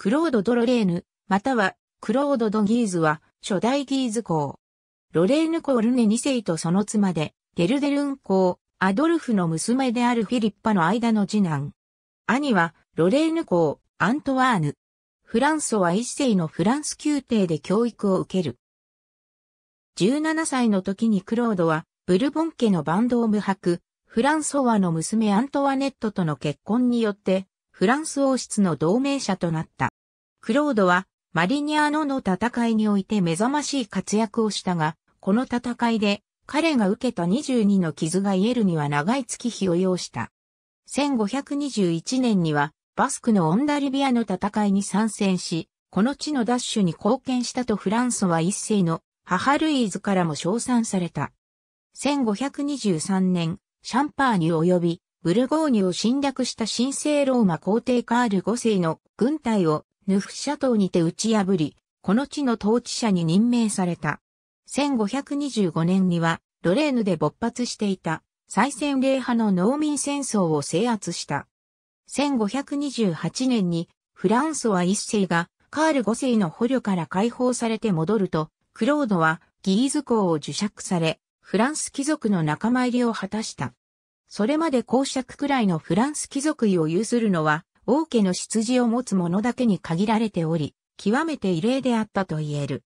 クロード・ド・ロレーヌ、またはクロード・ド・ギーズは初代ギーズ公。ロレーヌ公ルネ2世とその妻で、ゲルデルン公、アドルフの娘であるフィリッパの間の次男。兄はロレーヌ公、アントワーヌ。フランソは一世のフランス宮廷で教育を受ける。17歳の時にクロードはブルボン家のバンドを無白、フランソワの娘アントワネットとの結婚によって、フランス王室の同盟者となった。クロードはマリニアノの戦いにおいて目覚ましい活躍をしたが、この戦いで彼が受けた22の傷が癒えるには長い月日を要した。1521年にはバスクのオンダリビアの戦いに参戦し、この地の奪取に貢献したとフランソは一世の母ルイーズからも称賛された。1523年、シャンパーニュ及びブルゴーニュを侵略した神聖ローマ皇帝カール5世の軍隊をヌフシャ島にて打ち破り、この地の統治者に任命された。1525年には、ロレーヌで勃発していた、再戦礼派の農民戦争を制圧した。1528年に、フランソワ一世が、カール五世の捕虜から解放されて戻ると、クロードは、ギーズ公を受釈され、フランス貴族の仲間入りを果たした。それまで公爵くらいのフランス貴族位を有するのは、王家の出自を持つ者だけに限られており、極めて異例であったと言える。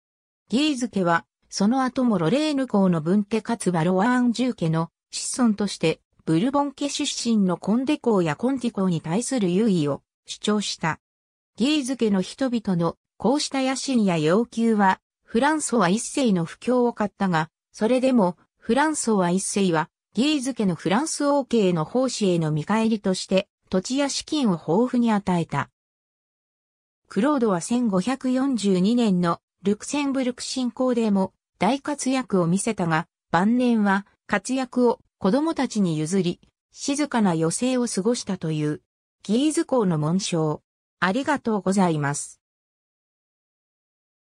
ギーズ家は、その後もロレーヌ公の分家かつバロンーンー家の子孫として、ブルボン家出身のコンデ公やコンティ公に対する優位を主張した。ギーズ家の人々のこうした野心や要求は、フランソワ一世の不況を買ったが、それでも、フランソワ一世は、ギーズ家のフランス王家への奉仕への見返りとして、土地や資金を豊富に与えた。クロードは1542年のルクセンブルク侵攻でも大活躍を見せたが、晩年は活躍を子供たちに譲り、静かな余生を過ごしたという、ギーズ校の紋章。ありがとうございます。